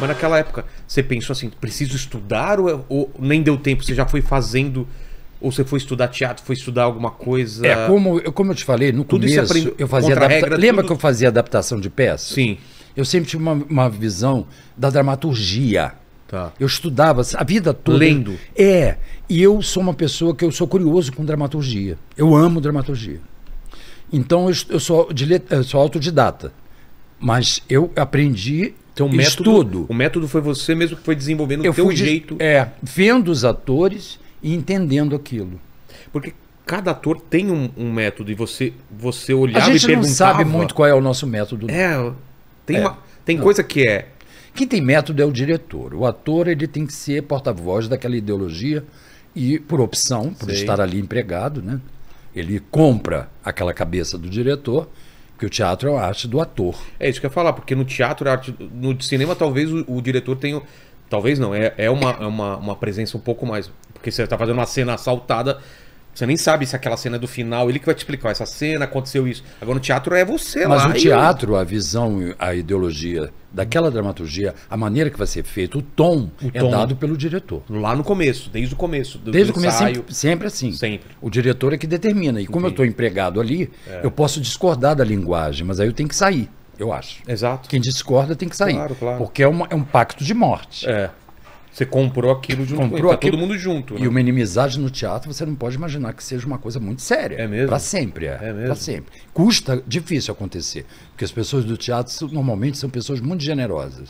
Mas naquela época, você pensou assim, preciso estudar ou, é, ou nem deu tempo? Você já foi fazendo ou você foi estudar teatro, foi estudar alguma coisa? É, como, eu, como eu te falei, no tudo começo aprende... eu fazia adapta... Lembra tudo... que eu fazia adaptação de peças Sim. Eu sempre tive uma, uma visão da dramaturgia. Tá. Eu estudava a vida toda. Lendo. É. E eu sou uma pessoa que eu sou curioso com dramaturgia. Eu amo dramaturgia. Então eu, eu sou, eu sou autodidata. Mas eu aprendi então, método, estudo. O método foi você mesmo que foi desenvolvendo o teu jeito. É, vendo os atores e entendendo aquilo. Porque cada ator tem um, um método e você você olhava e perguntava. A gente não sabe muito qual é o nosso método. É, tem, é. Uma, tem coisa que é... Quem tem método é o diretor. O ator ele tem que ser porta-voz daquela ideologia e por opção, por Sei. estar ali empregado, né? Ele compra aquela cabeça do diretor porque o teatro é a arte do ator. É isso que eu ia falar, porque no teatro, arte, no cinema, talvez o, o diretor tenha. Talvez não, é, é, uma, é uma, uma presença um pouco mais. Porque você está fazendo uma cena assaltada, você nem sabe se aquela cena é do final, ele que vai te explicar. Essa cena aconteceu isso. Agora no teatro é você Mas lá. Mas o teatro, eu... a visão, a ideologia daquela dramaturgia, a maneira que vai ser feito, o tom o é dado pelo diretor. Lá no começo, desde o começo. Do, desde do o começo, ensaio. sempre, sempre assim. Sempre. O diretor é que determina. E como eu estou empregado ali, é. eu posso discordar da linguagem, mas aí eu tenho que sair, eu acho. Exato. Quem discorda tem que sair. Claro, claro. Porque é, uma, é um pacto de morte. É. Você comprou aquilo junto comprou com ele, tá aquilo... todo mundo junto. Né? E uma inimizade no teatro, você não pode imaginar que seja uma coisa muito séria. É mesmo? Para sempre, é. é mesmo? Para sempre. Custa, difícil acontecer. Porque as pessoas do teatro normalmente são pessoas muito generosas.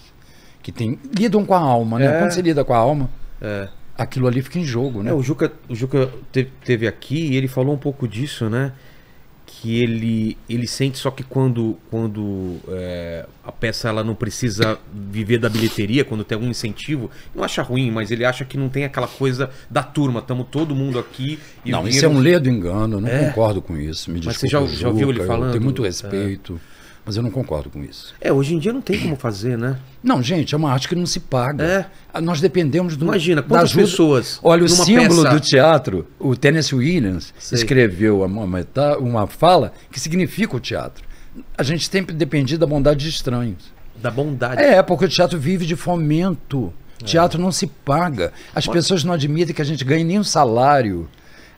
Que tem, lidam com a alma, né? É. Quando você lida com a alma, é. aquilo ali fica em jogo, né? É, o Juca, o Juca teve aqui e ele falou um pouco disso, né? que ele ele sente só que quando quando é, a peça ela não precisa viver da bilheteria quando tem algum incentivo não acha ruim mas ele acha que não tem aquela coisa da turma estamos todo mundo aqui não isso é um ledo engano não é. concordo com isso me mas você já, já ouviu ele falando tem muito é. respeito é. Mas eu não concordo com isso. É, hoje em dia não tem como fazer, né? Não, gente, é uma arte que não se paga. É. Ah, nós dependemos do. Imagina, quantas das pessoas. Olha, o símbolo peça... do teatro, o Tennessee Williams Sei. escreveu uma, uma fala que significa o teatro. A gente sempre dependia da bondade de estranhos. Da bondade. É, porque o teatro vive de fomento. É. Teatro não se paga. As pessoas não admitem que a gente ganhe nenhum salário.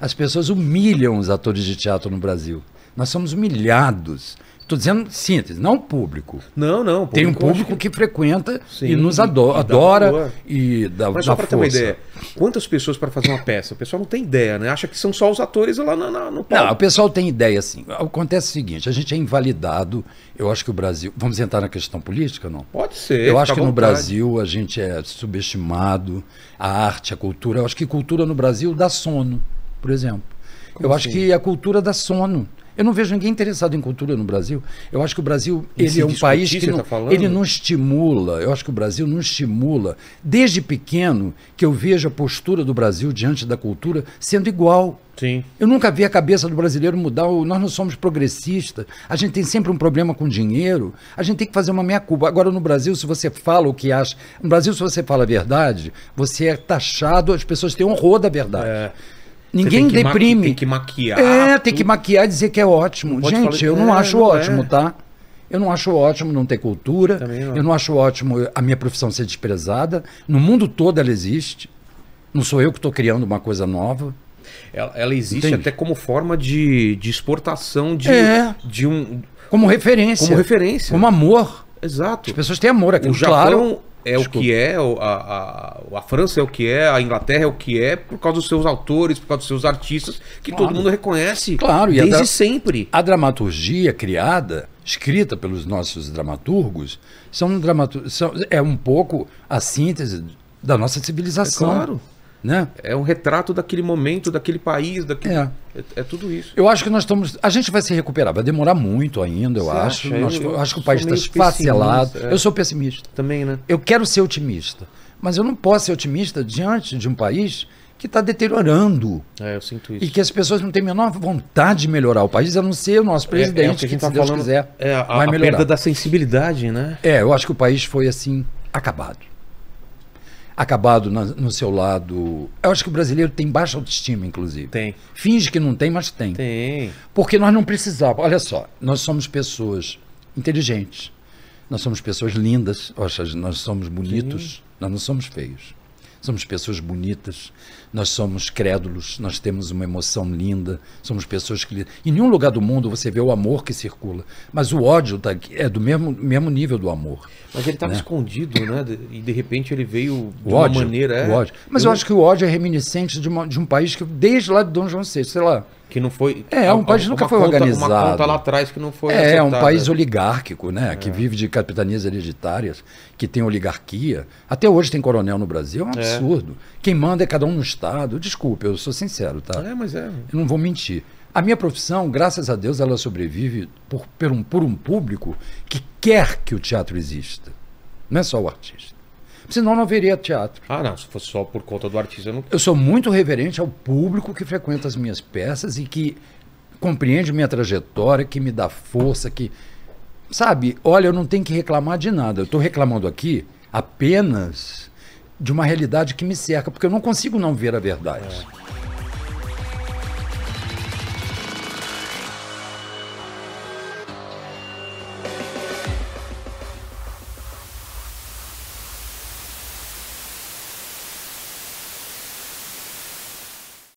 As pessoas humilham os atores de teatro no Brasil. Nós somos humilhados. Estou dizendo síntese, não público. Não, não. Público Tem um público que... que frequenta Sim, e nos adora e dá, adora, e dá Mas só para ter uma ideia, quantas pessoas para fazer uma peça? O pessoal não tem ideia, né? Acha que são só os atores lá na, na, no palco. Não, o pessoal tem ideia, assim. Acontece o seguinte, a gente é invalidado, eu acho que o Brasil... Vamos entrar na questão política, não? Pode ser. Eu acho que no Brasil a gente é subestimado, a arte, a cultura. Eu acho que cultura no Brasil dá sono, por exemplo. Como eu assim? acho que a cultura dá sono. Eu não vejo ninguém interessado em cultura no Brasil. Eu acho que o Brasil ele é um país que tá não, tá ele não estimula. Eu acho que o Brasil não estimula. Desde pequeno que eu vejo a postura do Brasil diante da cultura sendo igual. Sim. Eu nunca vi a cabeça do brasileiro mudar. Nós não somos progressistas. A gente tem sempre um problema com dinheiro. A gente tem que fazer uma meia-culpa. Agora, no Brasil, se você fala o que acha. No Brasil, se você fala a verdade, você é taxado, as pessoas têm horror da verdade. É. Ninguém tem deprime. Tem que maquiar. É, tem que maquiar e dizer que é ótimo. Gente, eu não é, acho não é. ótimo, é. tá? Eu não acho ótimo não ter cultura. Não. Eu não acho ótimo a minha profissão ser desprezada. No mundo todo ela existe. Não sou eu que estou criando uma coisa nova. Ela, ela existe até como forma de, de exportação de, é. de um. Como referência. Como referência. Como amor. Exato. As pessoas têm amor aqui. É o Japão, claro é Desculpa. o que é, a, a, a, França é o que é, a Inglaterra é o que é, por causa dos seus autores, por causa dos seus artistas, que claro. todo mundo reconhece claro, desde a sempre. A dramaturgia criada, escrita pelos nossos dramaturgos, são, dramatur são, é um pouco a síntese da nossa civilização. É claro. Né? É um retrato daquele momento, daquele país, daquele... É. é. É, tudo isso. Eu acho que nós estamos. A gente vai se recuperar, vai demorar muito ainda, eu Você acho. Nós, eu, acho que o país está esfacelado. É. Eu sou pessimista. Também, né? Eu quero ser otimista. Mas eu não posso ser otimista diante de um país que está deteriorando. É, eu sinto isso. E que as pessoas não têm a menor vontade de melhorar o país, a não ser o nosso presidente, é, é o que, que, se tá Deus falando, quiser, é, a, vai melhorar. A perda da sensibilidade, né? É, eu acho que o país foi assim, acabado acabado na, no seu lado. Eu acho que o brasileiro tem baixa autoestima, inclusive. Tem. Finge que não tem, mas tem. Tem. Porque nós não precisávamos. Olha só, nós somos pessoas inteligentes. Nós somos pessoas lindas. Nós somos bonitos. Sim. Nós não somos feios somos pessoas bonitas, nós somos crédulos, nós temos uma emoção linda, somos pessoas que. Em nenhum lugar do mundo você vê o amor que circula, mas o ódio tá, é do mesmo, mesmo nível do amor. Mas ele estava né? escondido, né? E de repente ele veio de o ódio, uma maneira. É... O ódio. Mas eu... eu... acho que o ódio é reminiscente de, uma, de um país que, desde lá de Dom João VI, sei lá que não foi. É, é um país nunca foi conta, organizado. Uma conta lá atrás que não foi. É, é um país oligárquico, né? É. Que vive de capitanias hereditárias, que tem oligarquia. Até hoje tem coronel no Brasil, é um é. absurdo. É. Quem manda é cada um no Estado. Desculpe, eu sou sincero, tá? É, mas é. Eu não vou mentir. A minha profissão, graças a Deus, ela sobrevive por, por, um, por um público que quer que o teatro exista. Não é só o artista senão não haveria teatro. Ah, não, se fosse só por conta do artista, eu não. Eu sou muito reverente ao público que frequenta as minhas peças e que compreende minha trajetória, que me dá força, que. Sabe, olha, eu não tenho que reclamar de nada. Eu estou reclamando aqui apenas de uma realidade que me cerca, porque eu não consigo não ver a verdade. É.